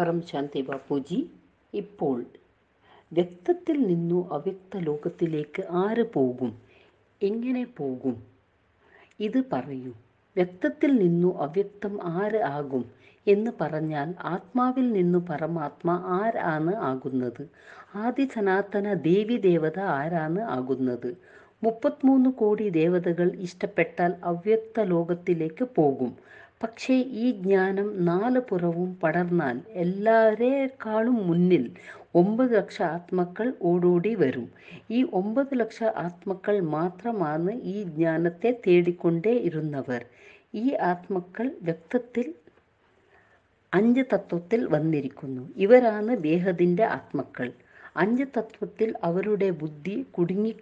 പരം ശാന്തി ബാപ്പുജി ഇപ്പോൾ വ്യക്തത്തിൽ നിന്നു അവ്യക്ത ലോകത്തിലേക്ക് ആര് പോകും എങ്ങനെ പോകും ഇത് പറയൂ വ്യക്തത്തിൽ നിന്നു അവ്യക്തം ആര് ആകും എന്ന് പറഞ്ഞാൽ ആത്മാവിൽ നിന്നു പരമാത്മ ആരാണ് ആകുന്നത് ആദി സനാതന ദേവി ദേവത ആരാണ് ആകുന്നത് മുപ്പത്തിമൂന്ന് കോടി ദേവതകൾ ഇഷ്ടപ്പെട്ടാൽ അവ്യക്ത ലോകത്തിലേക്ക് പോകും പക്ഷേ ഈ ജ്ഞാനം നാല് പുറവും പടർന്നാൽ എല്ലാവരേക്കാളും മുന്നിൽ ഒമ്പത് ലക്ഷ ആത്മക്കൾ ഓടോടി വരും ഈ ഒമ്പത് ലക്ഷ ആത്മക്കൾ മാത്രമാണ് ഈ ജ്ഞാനത്തെ തേടിക്കൊണ്ടേ ഇരുന്നവർ ഈ ആത്മക്കൾ വ്യക്തത്തിൽ അഞ്ച് തത്വത്തിൽ വന്നിരിക്കുന്നു ഇവരാണ് ദേഹത്തിൻ്റെ ആത്മക്കൾ അഞ്ച് തത്വത്തിൽ അവരുടെ ബുദ്ധി കുടുങ്ങി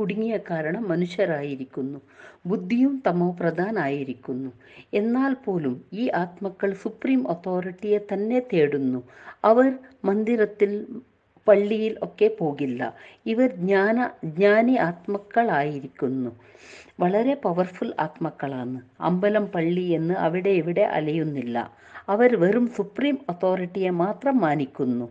കുടുങ്ങിയ കാരണം മനുഷ്യരായിരിക്കുന്നു ബുദ്ധിയും തമോ പ്രധാനായിരിക്കുന്നു എന്നാൽ പോലും ഈ ആത്മക്കൾ സുപ്രീം അതോറിറ്റിയെ തന്നെ തേടുന്നു അവർ മന്ദിരത്തിൽ പള്ളിയിൽ ഒക്കെ പോകില്ല ഇവർ ജ്ഞാന ജ്ഞാനി ആത്മക്കളായിരിക്കുന്നു വളരെ പവർഫുൾ ആത്മക്കളാണ് അമ്പലം പള്ളി എന്ന് അവിടെ ഇവിടെ അലയുന്നില്ല അവർ വെറും സുപ്രീം അതോറിറ്റിയെ മാത്രം മാനിക്കുന്നു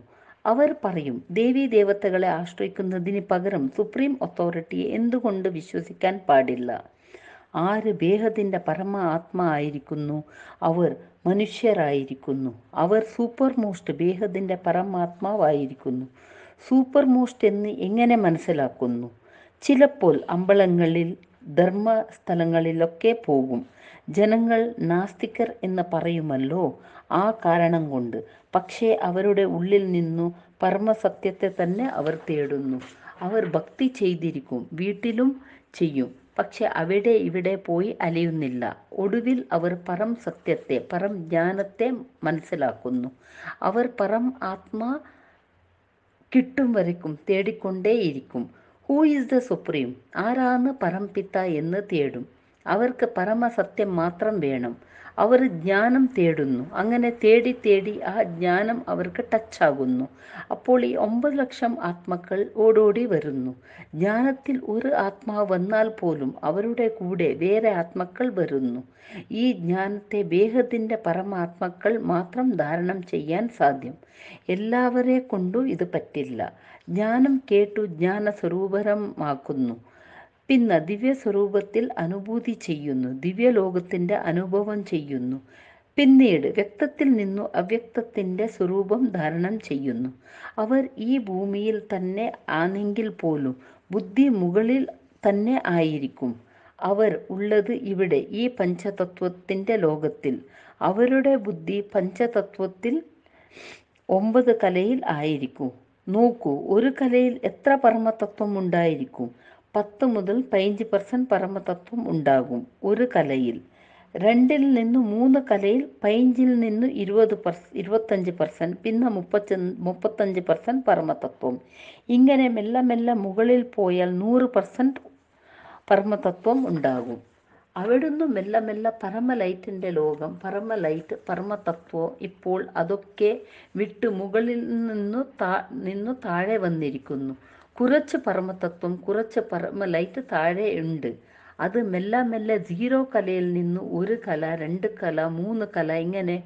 അവർ പറയും ദേവീ ദേവതകളെ ആശ്രയിക്കുന്നതിന് പകരം സുപ്രീം അതോറിറ്റിയെ എന്തുകൊണ്ട് വിശ്വസിക്കാൻ പാടില്ല ആര് ദേഹത്തിൻ്റെ പരമ ആത്മാരിക്കുന്നു അവർ മനുഷ്യരായിരിക്കുന്നു അവർ സൂപ്പർ മോസ്റ്റ് ദേഹത്തിൻ്റെ പരമാത്മാവായിരിക്കുന്നു സൂപ്പർ മോസ്റ്റ് എന്ന് എങ്ങനെ മനസ്സിലാക്കുന്നു ചിലപ്പോൾ അമ്പലങ്ങളിൽ ധർമ്മ സ്ഥലങ്ങളിലൊക്കെ പോകും ജനങ്ങൾ നാസ്തികർ എന്ന് പറയുമല്ലോ ആ കാരണം കൊണ്ട് പക്ഷേ അവരുടെ ഉള്ളിൽ നിന്നു പരമസത്യത്തെ തന്നെ അവർ തേടുന്നു അവർ ഭക്തി ചെയ്തിരിക്കും വീട്ടിലും ചെയ്യും പക്ഷെ അവിടെ ഇവിടെ പോയി അലയുന്നില്ല ഒടുവിൽ അവർ പരം സത്യത്തെ പരം ജ്ഞാനത്തെ മനസ്സിലാക്കുന്നു അവർ പരം ആത്മാ കിട്ടും വരയ്ക്കും തേടിക്കൊണ്ടേയിരിക്കും ഹൂ ഈസ് ദ സുപ്രീം ആരാണ് പരംപിത്ത എന്ന് തേടും അവർക്ക് പരമസത്യം മാത്രം വേണം അവർ ജ്ഞാനം തേടുന്നു അങ്ങനെ തേടി തേടി ആ ജ്ഞാനം അവർക്ക് ടച്ചാകുന്നു അപ്പോൾ ഈ ഒമ്പത് ലക്ഷം ആത്മാക്കൾ ഓടോടി വരുന്നു ജ്ഞാനത്തിൽ ഒരു ആത്മാവ് വന്നാൽ പോലും അവരുടെ കൂടെ വേറെ ആത്മാക്കൾ വരുന്നു ഈ ജ്ഞാനത്തെ വേഹത്തിൻ്റെ പരമാത്മാക്കൾ മാത്രം ധാരണം ചെയ്യാൻ സാധ്യം എല്ലാവരെ കൊണ്ടും ഇത് പറ്റില്ല ജ്ഞാനം കേട്ടു ജ്ഞാന സ്വരൂപരമാക്കുന്നു പിന്നെ ദിവ്യസ്വരൂപത്തിൽ അനുഭൂതി ചെയ്യുന്നു ദിവ്യലോകത്തിൻ്റെ അനുഭവം ചെയ്യുന്നു പിന്നീട് വ്യക്തത്തിൽ നിന്നു അവ്യക്തത്തിൻ്റെ സ്വരൂപം ധാരണം ചെയ്യുന്നു അവർ ഈ ഭൂമിയിൽ തന്നെ ആണെങ്കിൽ പോലും ബുദ്ധി മുകളിൽ തന്നെ ആയിരിക്കും അവർ ഉള്ളത് ഇവിടെ ഈ പഞ്ചതത്വത്തിൻ്റെ ലോകത്തിൽ അവരുടെ ബുദ്ധി പഞ്ചതത്വത്തിൽ ഒമ്പത് കലയിൽ ആയിരിക്കും നോക്കൂ ഒരു കലയിൽ എത്ര പരമതത്വം ഉണ്ടായിരിക്കും പത്ത് മുതൽ പതിനഞ്ച് പെർസെൻറ്റ് പരമതത്വം ഉണ്ടാകും ഒരു കലയിൽ രണ്ടിൽ നിന്ന് മൂന്ന് കലയിൽ പതിനഞ്ചിൽ നിന്ന് ഇരുപത് പെർസ് ഇരുപത്തഞ്ച് പെർസെൻറ്റ് പിന്നെ മുപ്പത്തി മുപ്പത്തഞ്ച് പെർസെൻറ്റ് പരമതത്വം ഇങ്ങനെ മെല്ലെ മെല്ലെ മുകളിൽ പോയാൽ നൂറ് പെർസെൻറ്റ് പരമതത്വം ഉണ്ടാകും അവിടുന്ന് മെല്ലെ മെല്ലെ പരമലൈറ്റിൻ്റെ ലോകം പരമലൈറ്റ് പരമതത്വം ഇപ്പോൾ അതൊക്കെ വിട്ട് മുകളിൽ നിന്ന് താ നിന്ന് താഴെ വന്നിരിക്കുന്നു കുറച്ച് പരമതത്വം കുറച്ച് പരമ ലൈറ്റ് താഴെ ഉണ്ട് അത് മെല്ലെ മെല്ലെ സീറോ കലയിൽ നിന്ന് ഒരു കല രണ്ട് കല മൂന്ന് കല ഇങ്ങനെ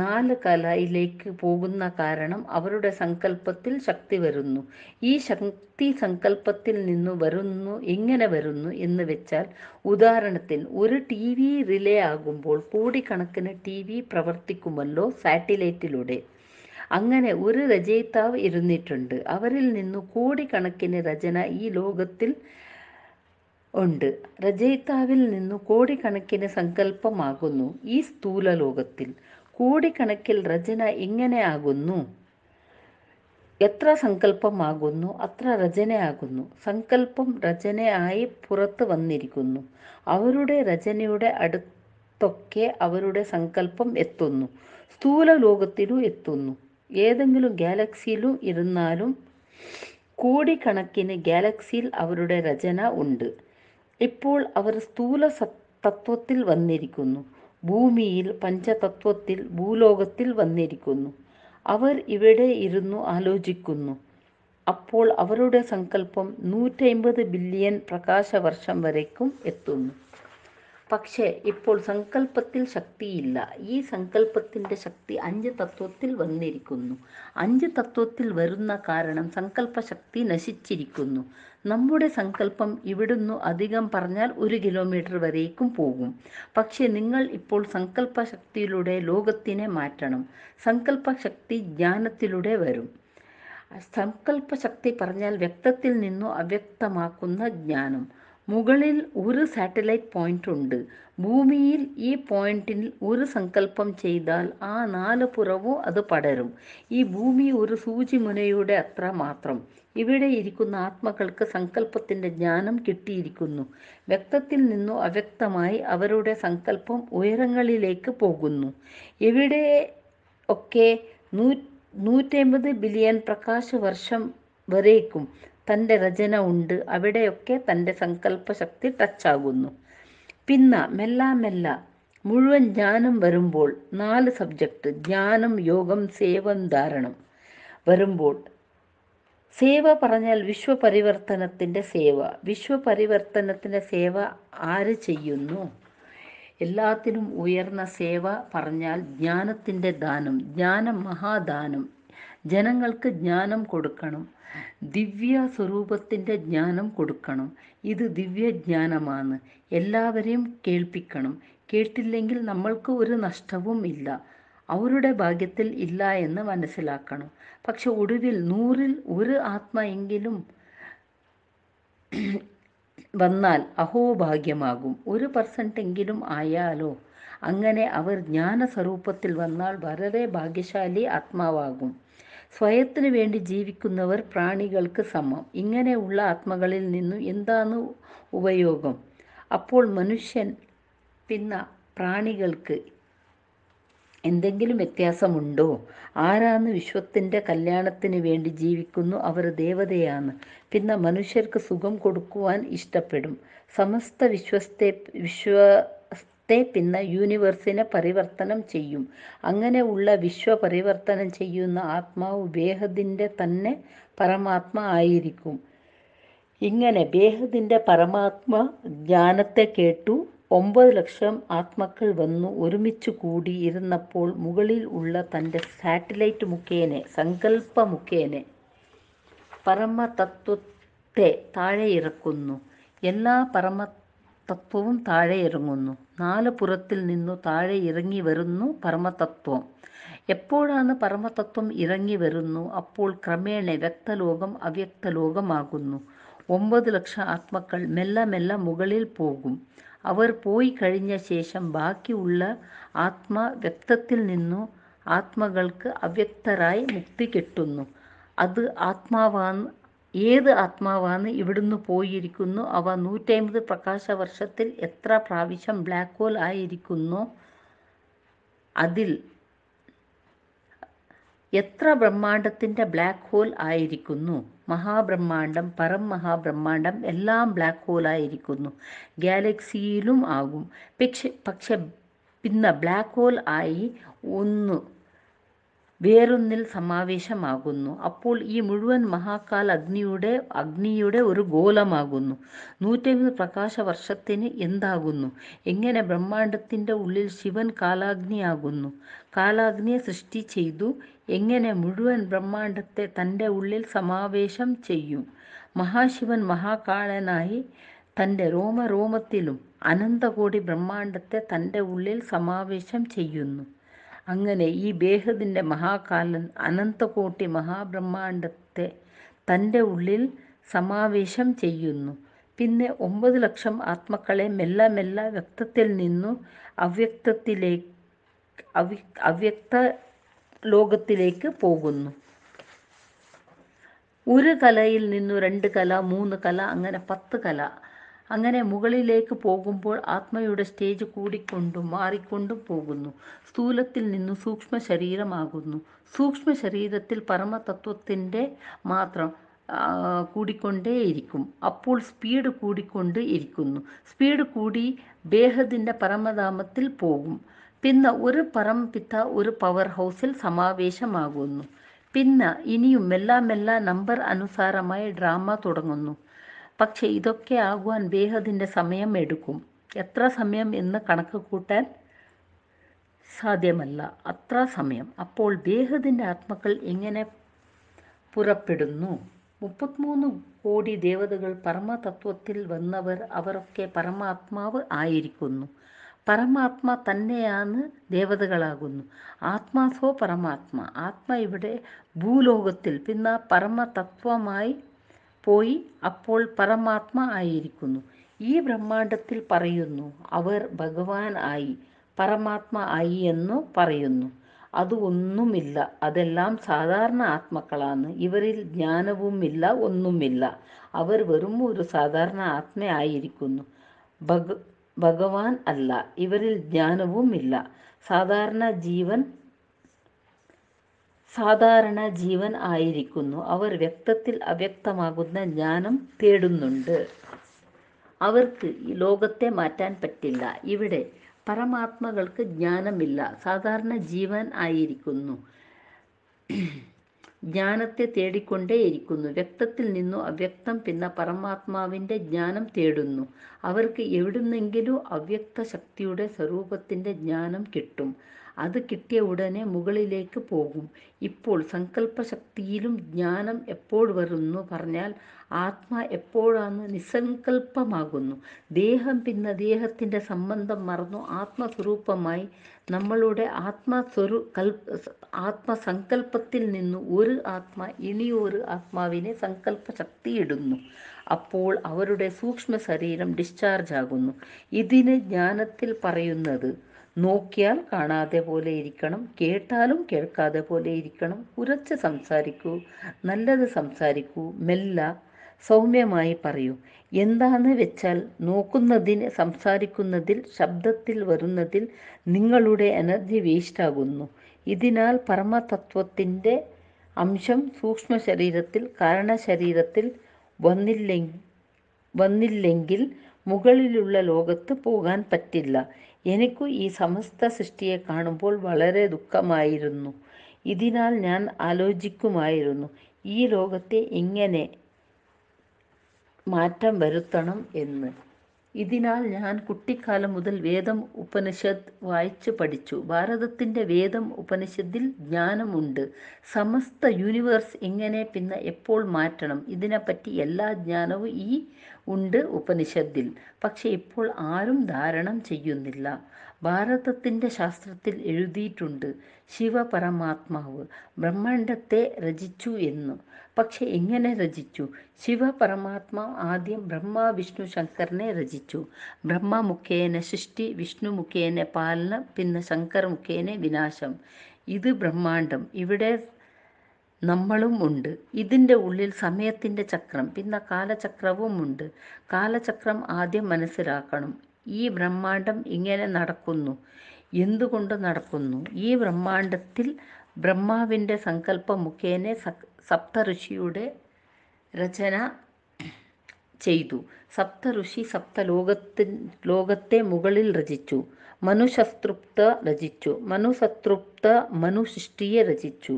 നാല് കലയിലേക്ക് പോകുന്ന കാരണം അവരുടെ സങ്കല്പത്തിൽ ശക്തി വരുന്നു ഈ ശക്തി സങ്കല്പത്തിൽ നിന്ന് വരുന്നു എങ്ങനെ വരുന്നു എന്ന് വെച്ചാൽ ഉദാഹരണത്തിന് ഒരു ടി വി റിലേ ആകുമ്പോൾ കോടിക്കണക്കിന് ടി വി പ്രവർത്തിക്കുമല്ലോ സാറ്റലൈറ്റിലൂടെ അങ്ങനെ ഒരു രചയിതാവ് ഇരുന്നിട്ടുണ്ട് അവരിൽ നിന്നു കോടിക്കണക്കിന് രചന ഈ ലോകത്തിൽ ഉണ്ട് രചയിതാവിൽ നിന്നു കോടിക്കണക്കിന് സങ്കല്പമാകുന്നു ഈ സ്ഥൂല ലോകത്തിൽ കോടിക്കണക്കിൽ രചന എങ്ങനെ ആകുന്നു എത്ര സങ്കല്പമാകുന്നു അത്ര രചനയാകുന്നു സങ്കല്പം രചനയായി പുറത്ത് വന്നിരിക്കുന്നു അവരുടെ രചനയുടെ അടുത്തൊക്കെ അവരുടെ സങ്കല്പം എത്തുന്നു സ്ഥൂല ലോകത്തിലും എത്തുന്നു ഏതെങ്കിലും ഗാലക്സിയിലും ഇരുന്നാലും കോടിക്കണക്കിന് ഗാലക്സിയിൽ അവരുടെ രചന ഉണ്ട് ഇപ്പോൾ അവർ സ്ഥൂല തത്വത്തിൽ വന്നിരിക്കുന്നു ഭൂമിയിൽ പഞ്ചതത്വത്തിൽ ഭൂലോകത്തിൽ വന്നിരിക്കുന്നു അവർ ഇവിടെ ഇരുന്നു ആലോചിക്കുന്നു അപ്പോൾ അവരുടെ സങ്കല്പം അമ്പത് ബില്യൺ പ്രകാശവർഷം വരേക്കും എത്തുന്നു പക്ഷേ ഇപ്പോൾ സങ്കല്പത്തിൽ ശക്തിയില്ല ഈ സങ്കല്പത്തിൻ്റെ ശക്തി അഞ്ച് തത്വത്തിൽ വന്നിരിക്കുന്നു അഞ്ച് തത്വത്തിൽ വരുന്ന കാരണം സങ്കല്പശക്തി നശിച്ചിരിക്കുന്നു നമ്മുടെ സങ്കല്പം ഇവിടുന്ന് അധികം പറഞ്ഞാൽ ഒരു കിലോമീറ്റർ വരേക്കും പോകും പക്ഷേ നിങ്ങൾ ഇപ്പോൾ സങ്കല്പശക്തിയിലൂടെ ലോകത്തിനെ മാറ്റണം സങ്കല്പശക്തി ജ്ഞാനത്തിലൂടെ വരും സങ്കല്പശക്തി പറഞ്ഞാൽ വ്യക്തത്തിൽ നിന്നും അവ്യക്തമാക്കുന്ന ജ്ഞാനം മുകളിൽ ഒരു സാറ്റലൈറ്റ് പോയിന്റ് ഉണ്ട് ഭൂമിയിൽ ഈ പോയിന്റിൽ ഒരു സങ്കല്പം ചെയ്താൽ ആ നാല് പുറവും അത് പടരും ഈ ഭൂമി ഒരു സൂചിമുനയുടെ അത്ര മാത്രം ഇവിടെ ഇരിക്കുന്ന ആത്മകൾക്ക് സങ്കല്പത്തിൻ്റെ ജ്ഞാനം കിട്ടിയിരിക്കുന്നു വ്യക്തത്തിൽ നിന്നു അവ്യക്തമായി അവരുടെ സങ്കല്പം ഉയരങ്ങളിലേക്ക് പോകുന്നു ഇവിടെ ഒക്കെ നൂ നൂറ്റമ്പത് ബില്യൺ പ്രകാശ വർഷം വരേക്കും തൻ്റെ രചന ഉണ്ട് അവിടെയൊക്കെ തൻ്റെ സങ്കല്പശക്തി ടച്ചാകുന്നു പിന്ന മെല്ല മെല്ല മുഴുവൻ ജ്ഞാനം വരുമ്പോൾ നാല് സബ്ജക്റ്റ് ജ്ഞാനം യോഗം സേവം ധാരണം വരുമ്പോൾ സേവ പറഞ്ഞാൽ വിശ്വപരിവർത്തനത്തിൻ്റെ സേവ വിശ്വപരിവർത്തനത്തിൻ്റെ സേവ ആര് ചെയ്യുന്നു എല്ലാത്തിനും ഉയർന്ന സേവ പറഞ്ഞാൽ ജ്ഞാനത്തിൻ്റെ ദാനം ജ്ഞാനം മഹാദാനം ജനങ്ങൾക്ക് ജ്ഞാനം കൊടുക്കണം ദിവ്യ സ്വരൂപത്തിൻ്റെ ജ്ഞാനം കൊടുക്കണം ഇത് ദിവ്യജ്ഞാനമാണ് എല്ലാവരെയും കേൾപ്പിക്കണം കേട്ടില്ലെങ്കിൽ നമ്മൾക്ക് ഒരു നഷ്ടവും ഇല്ല അവരുടെ ഭാഗ്യത്തിൽ ഇല്ല എന്ന് മനസ്സിലാക്കണം പക്ഷെ ഒടുവിൽ നൂറിൽ ഒരു ആത്മയെങ്കിലും വന്നാൽ അഹോഭാഗ്യമാകും ഒരു പെർസെൻ്റെങ്കിലും ആയാലോ അങ്ങനെ അവർ ജ്ഞാനസ്വരൂപത്തിൽ വന്നാൽ വളരെ ഭാഗ്യശാലി ആത്മാവാകും സ്വയത്തിനു വേണ്ടി ജീവിക്കുന്നവർ പ്രാണികൾക്ക് സമം ഇങ്ങനെയുള്ള ആത്മകളിൽ നിന്നും എന്താണ് ഉപയോഗം അപ്പോൾ മനുഷ്യൻ പിന്ന പ്രാണികൾക്ക് എന്തെങ്കിലും വ്യത്യാസമുണ്ടോ ആരാന്ന് വിശ്വത്തിൻ്റെ കല്യാണത്തിന് വേണ്ടി ജീവിക്കുന്നു അവർ ദേവതയാണ് പിന്നെ മനുഷ്യർക്ക് സുഖം കൊടുക്കുവാൻ ഇഷ്ടപ്പെടും സമസ്ത വിശ്വസ്തെ വിശ്വ ത്തെ പിന്നെ യൂണിവേഴ്സിനെ പരിവർത്തനം ചെയ്യും അങ്ങനെ ഉള്ള വിശ്വ പരിവർത്തനം ചെയ്യുന്ന ആത്മാവ് ബേഹത്തിൻ്റെ തന്നെ പരമാത്മ ആയിരിക്കും ഇങ്ങനെ ബേഹത്തിൻ്റെ പരമാത്മ ജ്ഞാനത്തെ കേട്ടു ഒമ്പത് ലക്ഷം ആത്മാക്കൾ വന്നു ഒരുമിച്ച് കൂടി ഇരുന്നപ്പോൾ മുകളിൽ ഉള്ള തൻ്റെ സാറ്റലൈറ്റ് മുഖേനെ സങ്കല്പ മുഖേനെ പരമതത്വത്തെ താഴെ ഇറക്കുന്നു എല്ലാ പരമ തത്വവും താഴെ ഇറങ്ങുന്നു നാല് പുറത്തിൽ നിന്നു താഴെ ഇറങ്ങി വരുന്നു പരമതത്വം എപ്പോഴാണ് പരമതത്വം ഇറങ്ങി വരുന്നു അപ്പോൾ ക്രമേണ വ്യക്തലോകം അവ്യക്തലോകമാകുന്നു ഒമ്പത് ലക്ഷം ആത്മക്കൾ മെല്ലെ മെല്ലെ മുകളിൽ പോകും അവർ പോയി കഴിഞ്ഞ ശേഷം ബാക്കിയുള്ള ആത്മ വ്യക്തത്തിൽ നിന്നു ആത്മകൾക്ക് അവ്യക്തരായി മുക്തി കിട്ടുന്നു അത് ആത്മാവാണ് ഏത് ആത്മാവാണ് ഇവിടുന്ന് പോയിരിക്കുന്നു അവ നൂറ്റമ്പത് പ്രകാശ വർഷത്തിൽ എത്ര പ്രാവശ്യം ബ്ലാക്ക് ഹോൾ ആയിരിക്കുന്നു അതിൽ എത്ര ബ്രഹ്മാണ്ടത്തിൻ്റെ ബ്ലാക്ക് ഹോൾ ആയിരിക്കുന്നു മഹാബ്രഹ്മാണ്ടം പരം മഹാബ്രഹ്മാണ്ടം എല്ലാം ബ്ലാക്ക് ഹോൾ ആയിരിക്കുന്നു ഗാലക്സിയിലും ആകും പക്ഷെ പക്ഷെ പിന്നെ ബ്ലാക്ക് ഹോൾ ആയി ഒന്ന് വേറൊന്നിൽ സമാവേശമാകുന്നു അപ്പോൾ ഈ മുഴുവൻ മഹാകാൽ അഗ്നിയുടെ അഗ്നിയുടെ ഒരു ഗോലമാകുന്നു നൂറ്റമ്പത് പ്രകാശ വർഷത്തിന് എന്താകുന്നു എങ്ങനെ ബ്രഹ്മാണ്ടത്തിൻ്റെ ഉള്ളിൽ ശിവൻ കാലാഗ്നിയാകുന്നു കാലാഗ്നിയെ സൃഷ്ടി ചെയ്തു എങ്ങനെ മുഴുവൻ ബ്രഹ്മാണ്ടത്തെ തൻ്റെ ഉള്ളിൽ സമാവേശം ചെയ്യും മഹാശിവൻ മഹാകാളനായി തൻ്റെ രോമരോമത്തിലും അനന്തകോടി ബ്രഹ്മാണ്ടത്തെ തൻ്റെ ഉള്ളിൽ സമാവേശം ചെയ്യുന്നു അങ്ങനെ ഈ ബേഹദിൻ്റെ മഹാകാലൻ അനന്തകോട്ടി മഹാബ്രഹ്മാണ്ടത്തെ തൻ്റെ ഉള്ളിൽ സമാവേശം ചെയ്യുന്നു പിന്നെ ഒമ്പത് ലക്ഷം ആത്മക്കളെ മെല്ല മെല്ല വ്യക്തത്തിൽ നിന്നു അവ്യക്തത്തിലേക്ക് അവ്യക്ത ലോകത്തിലേക്ക് പോകുന്നു ഒരു കലയിൽ നിന്നു രണ്ട് കല മൂന്ന് കല അങ്ങനെ പത്ത് കല അങ്ങനെ മുകളിലേക്ക് പോകുമ്പോൾ ആത്മയുടെ സ്റ്റേജ് കൂടിക്കൊണ്ടും മാറിക്കൊണ്ടും പോകുന്നു സ്ഥൂലത്തിൽ നിന്നും സൂക്ഷ്മ ശരീരമാകുന്നു സൂക്ഷ്മ ശരീരത്തിൽ പരമതത്വത്തിൻ്റെ മാത്രം കൂടിക്കൊണ്ടേയിരിക്കും അപ്പോൾ സ്പീഡ് കൂടിക്കൊണ്ട് ഇരിക്കുന്നു സ്പീഡ് കൂടി ബേഹദിൻ്റെ പരമധാമത്തിൽ പോകും പിന്നെ ഒരു പരംപിത്ത ഒരു പവർ ഹൗസിൽ സമാവേശമാകുന്നു പിന്നെ ഇനിയും മെല്ലെ മെല്ലെ നമ്പർ അനുസാരമായി ഡ്രാമ തുടങ്ങുന്നു പക്ഷെ ഇതൊക്കെ ആകുവാൻ ബേഹദിൻ്റെ സമയം എടുക്കും എത്ര സമയം എന്ന് കണക്ക് കൂട്ടാൻ സാധ്യമല്ല അത്ര സമയം അപ്പോൾ ദേഹത്തിൻ്റെ ആത്മക്കൾ എങ്ങനെ പുറപ്പെടുന്നു മുപ്പത്തിമൂന്ന് കോടി ദേവതകൾ പരമതത്വത്തിൽ വന്നവർ അവരൊക്കെ പരമാത്മാവ് ആയിരിക്കുന്നു പരമാത്മ തന്നെയാണ് ദേവതകളാകുന്നു ആത്മാസോ പരമാത്മ ആത്മ ഇവിടെ ഭൂലോകത്തിൽ പിന്നെ പരമതത്വമായി പോയി അപ്പോൾ പരമാത്മ ആയിരിക്കുന്നു ഈ ബ്രഹ്മാണ്ടത്തിൽ പറയുന്നു അവർ ഭഗവാൻ ആയി പരമാത്മ ആയി എന്നു പറയുന്നു അതൊന്നുമില്ല അതെല്ലാം സാധാരണ ആത്മക്കളാണ് ഇവരിൽ ജ്ഞാനവുമില്ല ഒന്നുമില്ല അവർ വെറും ഒരു സാധാരണ ആത്മയായിരിക്കുന്നു ഭഗ ഭഗവാൻ അല്ല ഇവരിൽ ജ്ഞാനവുമില്ല സാധാരണ ജീവൻ സാധാരണ ജീവൻ ആയിരിക്കുന്നു അവർ വ്യക്തത്തിൽ അവ്യക്തമാകുന്ന ജ്ഞാനം തേടുന്നുണ്ട് അവർക്ക് ഈ ലോകത്തെ മാറ്റാൻ പറ്റില്ല ഇവിടെ പരമാത്മകൾക്ക് ജ്ഞാനമില്ല സാധാരണ ജീവൻ ആയിരിക്കുന്നു ജ്ഞാനത്തെ തേടിക്കൊണ്ടേയിരിക്കുന്നു വ്യക്തത്തിൽ നിന്നു അവ്യക്തം പിന്നെ പരമാത്മാവിൻ്റെ ജ്ഞാനം തേടുന്നു അവർക്ക് എവിടുന്നെങ്കിലും അവ്യക്ത ശക്തിയുടെ സ്വരൂപത്തിൻ്റെ ജ്ഞാനം കിട്ടും അത് കിട്ടിയ ഉടനെ മുകളിലേക്ക് പോകും ഇപ്പോൾ സങ്കല്പശക്തിയിലും ജ്ഞാനം എപ്പോൾ വരുന്നു പറഞ്ഞാൽ ആത്മ എപ്പോഴാണ് നിസ്സങ്കല്പമാകുന്നു ദേഹം പിന്നെ ദേഹത്തിൻ്റെ സംബന്ധം മറന്നു ആത്മസ്വരൂപമായി നമ്മളുടെ ആത്മസ്വരു കൽ ആത്മസങ്കല്പത്തിൽ നിന്ന് ഒരു ആത്മ ഇനിയൊരു ആത്മാവിനെ സങ്കല്പശക്തിയിടുന്നു അപ്പോൾ അവരുടെ സൂക്ഷ്മ ശരീരം ഡിസ്ചാർജ് ആകുന്നു ഇതിന് ജ്ഞാനത്തിൽ പറയുന്നത് നോക്കിയാൽ കാണാതെ പോലെ ഇരിക്കണം കേട്ടാലും കേൾക്കാതെ പോലെ ഇരിക്കണം ഉറച്ച് സംസാരിക്കൂ നല്ലത് സംസാരിക്കൂ മെല്ല സൗമ്യമായി പറയൂ എന്താന്ന് വെച്ചാൽ നോക്കുന്നതിന് സംസാരിക്കുന്നതിൽ ശബ്ദത്തിൽ വരുന്നതിൽ നിങ്ങളുടെ എനർജി വേസ്റ്റാകുന്നു ഇതിനാൽ പരമതത്വത്തിൻ്റെ അംശം സൂക്ഷ്മ ശരീരത്തിൽ കാരണശരീരത്തിൽ വന്നില്ലെ വന്നില്ലെങ്കിൽ മുകളിലുള്ള ലോകത്ത് പോകാൻ പറ്റില്ല എനിക്കു ഈ സമസ്ത സൃഷ്ടിയെ കാണുമ്പോൾ വളരെ ദുഃഖമായിരുന്നു ഇതിനാൽ ഞാൻ ആലോചിക്കുമായിരുന്നു ഈ ലോകത്തെ എങ്ങനെ മാറ്റം വരുത്തണം എന്ന് ഇതിനാൽ ഞാൻ കുട്ടിക്കാലം മുതൽ വേദം ഉപനിഷത്ത് വായിച്ചു പഠിച്ചു ഭാരതത്തിൻ്റെ വേദം ഉപനിഷത്തിൽ ജ്ഞാനമുണ്ട് സമസ്ത യൂണിവേഴ്സ് എങ്ങനെ പിന്നെ എപ്പോൾ മാറ്റണം ഇതിനെപ്പറ്റി എല്ലാ ജ്ഞാനവും ഈ ഉണ്ട് ഉപനിഷത്തിൽ പക്ഷെ ഇപ്പോൾ ആരും ധാരണം ചെയ്യുന്നില്ല ഭാരതത്തിൻ്റെ ശാസ്ത്രത്തിൽ എഴുതിയിട്ടുണ്ട് ശിവപരമാത്മാവ് ബ്രഹ്മാണ്ടത്തെ രചിച്ചു എന്നു പക്ഷെ എങ്ങനെ രചിച്ചു പരമാത്മാ ആദ്യം ബ്രഹ്മ വിഷ്ണു ശങ്കറിനെ രചിച്ചു ബ്രഹ്മ മുഖേന സൃഷ്ടി വിഷ്ണു മുഖേന പാലനം പിന്നെ ശങ്കർ മുഖേന വിനാശം ഇത് ബ്രഹ്മാണ്ടം ഇവിടെ നമ്മളും ഉണ്ട് ഇതിൻ്റെ ഉള്ളിൽ സമയത്തിൻ്റെ ചക്രം പിന്നെ കാലചക്രവും ഉണ്ട് കാലചക്രം ആദ്യം മനസ്സിലാക്കണം ഈ ബ്രഹ്മാണ്ടം ഇങ്ങനെ നടക്കുന്നു എന്തുകൊണ്ട് നടക്കുന്നു ഈ ബ്രഹ്മാണ്ടത്തിൽ ബ്രഹ്മാവിൻ്റെ സങ്കല്പം മുഖേന സപ്ത ഋഷിയുടെ രചന ചെയ്തു ഋഷി സപ്ത ലോകത്തിൻ ലോകത്തെ മുകളിൽ രചിച്ചു മനുശസ്തൃപ്ത രചിച്ചു മനുസതൃപ്ത മനുസൃഷ്ടിയെ രചിച്ചു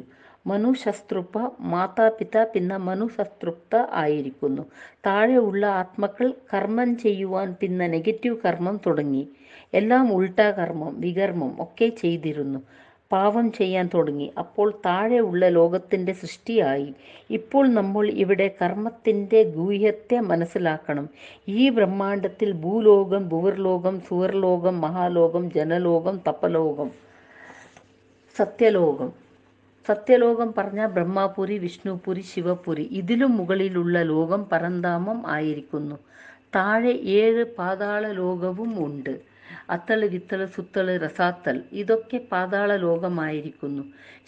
മനുശസ്തൃപ്പ മാതാപിത പിന്നെ മനുസതൃപ്ത ആയിരിക്കുന്നു താഴെയുള്ള ആത്മക്കൾ കർമ്മം ചെയ്യുവാൻ പിന്നെ നെഗറ്റീവ് കർമ്മം തുടങ്ങി എല്ലാം ഉൾട്ടാ കർമ്മം വികർമ്മം ഒക്കെ ചെയ്തിരുന്നു പാവം ചെയ്യാൻ തുടങ്ങി അപ്പോൾ താഴെ ഉള്ള ലോകത്തിൻ്റെ സൃഷ്ടിയായി ഇപ്പോൾ നമ്മൾ ഇവിടെ കർമ്മത്തിൻ്റെ ഗൂഹ്യത്തെ മനസ്സിലാക്കണം ഈ ബ്രഹ്മാണ്ടത്തിൽ ഭൂലോകം ഭൂവർലോകം സുവർലോകം മഹാലോകം ജനലോകം തപ്പലോകം സത്യലോകം സത്യലോകം പറഞ്ഞ ബ്രഹ്മാപുരി വിഷ്ണുപുരി ശിവപുരി ഇതിലും മുകളിലുള്ള ലോകം പരന്താമം ആയിരിക്കുന്നു താഴെ ഏഴ് പാതാള ലോകവും ഉണ്ട് അത്തള് വിത്തള് സുത്തള് രസാത്തൽ ഇതൊക്കെ പാതാള ലോകമായിരിക്കുന്നു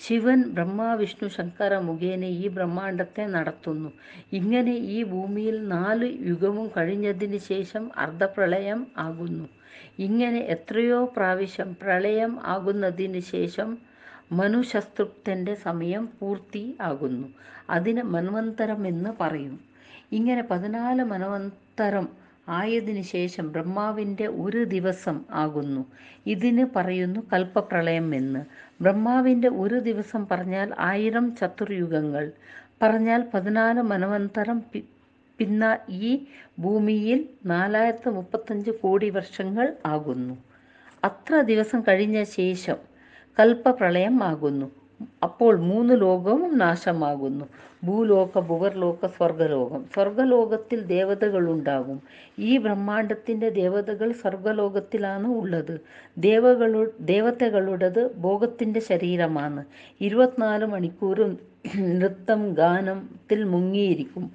ശിവൻ ബ്രഹ്മാവിഷ്ണു ശങ്കര മുഖേന ഈ ബ്രഹ്മാണ്ടത്തെ നടത്തുന്നു ഇങ്ങനെ ഈ ഭൂമിയിൽ നാല് യുഗവും കഴിഞ്ഞതിന് ശേഷം അർദ്ധപ്രളയം ആകുന്നു ഇങ്ങനെ എത്രയോ പ്രാവശ്യം പ്രളയം ആകുന്നതിന് ശേഷം മനുശസ്തൃപ്തൻ്റെ സമയം പൂർത്തി ആകുന്നു അതിന് മന്വന്തരം എന്ന് പറയും ഇങ്ങനെ പതിനാല് മനവന്തരം ആയതിനു ശേഷം ബ്രഹ്മാവിൻ്റെ ഒരു ദിവസം ആകുന്നു ഇതിന് പറയുന്നു കൽപ്പപ്രളയം എന്ന് ബ്രഹ്മാവിൻ്റെ ഒരു ദിവസം പറഞ്ഞാൽ ആയിരം ചതുർയുഗങ്ങൾ പറഞ്ഞാൽ പതിനാല് മനവന്തരം പിന്ന ഈ ഭൂമിയിൽ നാലായിരത്തി മുപ്പത്തഞ്ച് കോടി വർഷങ്ങൾ ആകുന്നു അത്ര ദിവസം കഴിഞ്ഞ ശേഷം കൽപ്പപ്രളയം ആകുന്നു അപ്പോൾ മൂന്ന് ലോകവും നാശമാകുന്നു ഭൂലോക ഭുവർലോക സ്വർഗലോകം സ്വർഗലോകത്തിൽ ദേവതകളുണ്ടാകും ഈ ബ്രഹ്മാണ്ടത്തിൻ്റെ ദേവതകൾ സ്വർഗലോകത്തിലാണ് ഉള്ളത് ദേവകളു ദേവതകളുടേത് ഭോഗത്തിൻ്റെ ശരീരമാണ് ഇരുപത്തിനാല് മണിക്കൂറും നൃത്തം ഗാനത്തിൽ മുങ്ങിയിരിക്കും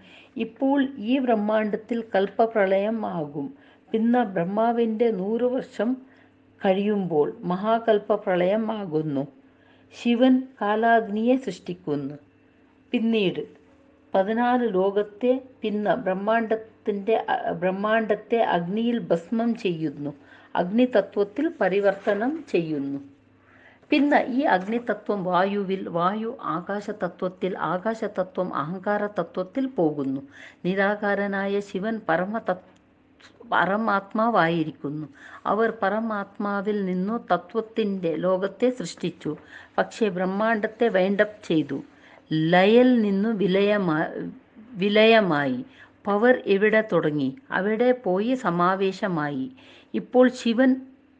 ഇപ്പോൾ ഈ ബ്രഹ്മാണ്ടത്തിൽ കൽപ്പപ്രളയം ആകും പിന്നെ ബ്രഹ്മാവിൻ്റെ നൂറ് വർഷം കഴിയുമ്പോൾ മഹാകൽപ്പ പ്രളയം ആകുന്നു ശിവൻ കാലാഗ്നിയെ സൃഷ്ടിക്കുന്നു പിന്നീട് പതിനാല് ലോകത്തെ പിന്ന ബ്രഹ്മാണ്ടത്തിൻ്റെ ബ്രഹ്മാണ്ടത്തെ അഗ്നിയിൽ ഭസ്മം ചെയ്യുന്നു അഗ്നിതത്വത്തിൽ പരിവർത്തനം ചെയ്യുന്നു പിന്നെ ഈ അഗ്നിതത്വം വായുവിൽ വായു ആകാശതത്വത്തിൽ ആകാശതത്വം തത്വത്തിൽ പോകുന്നു നിരാകാരനായ ശിവൻ പരമതത്വ പരമാത്മാവായിരിക്കുന്നു അവർ പരമാത്മാവിൽ നിന്നു തത്വത്തിൻ്റെ ലോകത്തെ സൃഷ്ടിച്ചു പക്ഷേ ബ്രഹ്മാണ്ടത്തെ അപ്പ് ചെയ്തു ലയൽ നിന്നു വിലയമാ വിലയമായി പവർ എവിടെ തുടങ്ങി അവിടെ പോയി സമാവേശമായി ഇപ്പോൾ ശിവൻ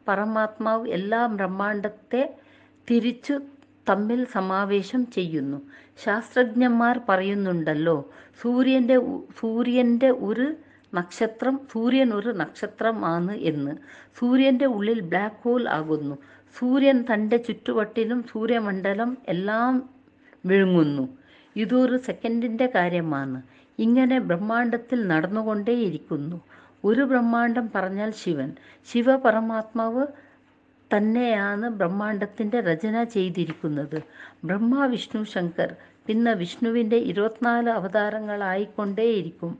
പരമാത്മാവ് എല്ലാ ബ്രഹ്മാണ്ടത്തെ തിരിച്ചു തമ്മിൽ സമാവേശം ചെയ്യുന്നു ശാസ്ത്രജ്ഞന്മാർ പറയുന്നുണ്ടല്ലോ സൂര്യൻ്റെ സൂര്യൻ്റെ ഒരു നക്ഷത്രം സൂര്യൻ ഒരു നക്ഷത്രമാണ് എന്ന് സൂര്യൻ്റെ ഉള്ളിൽ ബ്ലാക്ക് ഹോൾ ആകുന്നു സൂര്യൻ തൻ്റെ ചുറ്റുവട്ടിലും സൂര്യമണ്ഡലം എല്ലാം വിഴുങ്ങുന്നു ഇതൊരു സെക്കൻഡിൻ്റെ കാര്യമാണ് ഇങ്ങനെ ബ്രഹ്മാണ്ടത്തിൽ നടന്നുകൊണ്ടേയിരിക്കുന്നു ഒരു ബ്രഹ്മാണ്ടം പറഞ്ഞാൽ ശിവൻ ശിവപരമാത്മാവ് തന്നെയാണ് ബ്രഹ്മാണ്ടത്തിൻ്റെ രചന ചെയ്തിരിക്കുന്നത് ബ്രഹ്മ വിഷ്ണു ശങ്കർ പിന്നെ വിഷ്ണുവിൻ്റെ ഇരുപത്തിനാല് അവതാരങ്ങളായിക്കൊണ്ടേയിരിക്കും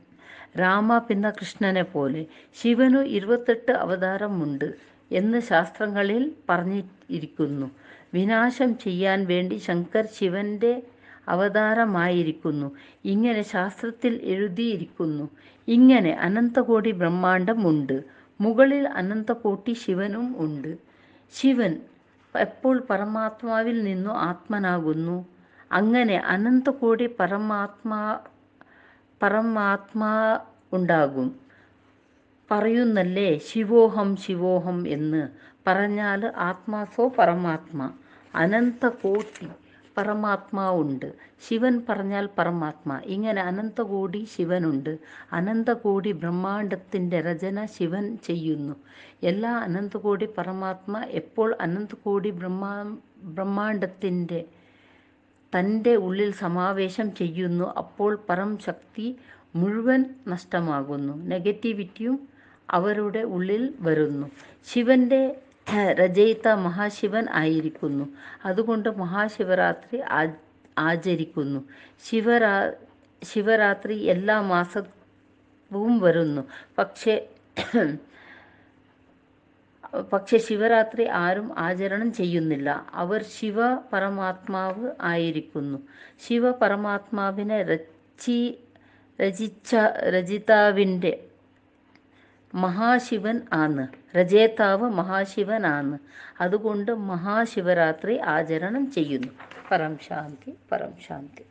രാമ പിന്ന കൃഷ്ണനെ പോലെ ശിവനു ഇരുപത്തെട്ട് അവതാരമുണ്ട് എന്ന് ശാസ്ത്രങ്ങളിൽ പറഞ്ഞിരിക്കുന്നു വിനാശം ചെയ്യാൻ വേണ്ടി ശങ്കർ ശിവന്റെ അവതാരമായിരിക്കുന്നു ഇങ്ങനെ ശാസ്ത്രത്തിൽ എഴുതിയിരിക്കുന്നു ഇങ്ങനെ അനന്തകോടി ബ്രഹ്മാണ്ടമുണ്ട് മുകളിൽ അനന്തകോട്ടി ശിവനും ഉണ്ട് ശിവൻ എപ്പോൾ പരമാത്മാവിൽ നിന്നു ആത്മനാകുന്നു അങ്ങനെ അനന്തകോടി പരമാത്മാ പരമാത്മാ ഉണ്ടാകും പറയുന്നല്ലേ ശിവോഹം ശിവോഹം എന്ന് പറഞ്ഞാൽ ആത്മാസോ അനന്ത കോട്ടി പരമാത്മാവുണ്ട് ശിവൻ പറഞ്ഞാൽ പരമാത്മാ ഇങ്ങനെ അനന്തകോടി ശിവനുണ്ട് അനന്തകോടി ബ്രഹ്മാണ്ടത്തിൻ്റെ രചന ശിവൻ ചെയ്യുന്നു എല്ലാ അനന്തകോടി പരമാത്മാ എപ്പോൾ അനന്തകോടി ബ്രഹ്മാ ബ്രഹ്മാണ്ടത്തിൻ്റെ തൻ്റെ ഉള്ളിൽ സമാവേശം ചെയ്യുന്നു അപ്പോൾ പറം ശക്തി മുഴുവൻ നഷ്ടമാകുന്നു നെഗറ്റിവിറ്റിയും അവരുടെ ഉള്ളിൽ വരുന്നു ശിവൻ്റെ രചയിത മഹാശിവൻ ആയിരിക്കുന്നു അതുകൊണ്ട് മഹാശിവരാത്രി ആചരിക്കുന്നു ശിവരാ ശിവരാത്രി എല്ലാ മാസവും വരുന്നു പക്ഷേ പക്ഷെ ശിവരാത്രി ആരും ആചരണം ചെയ്യുന്നില്ല അവർ ശിവ പരമാത്മാവ് ആയിരിക്കുന്നു ശിവ പരമാത്മാവിനെ രചി രചിച്ച രചിതാവിൻ്റെ മഹാശിവൻ ആണ് രചയിതാവ് ആണ് അതുകൊണ്ട് മഹാശിവരാത്രി ആചരണം ചെയ്യുന്നു പരം ശാന്തി പരം ശാന്തി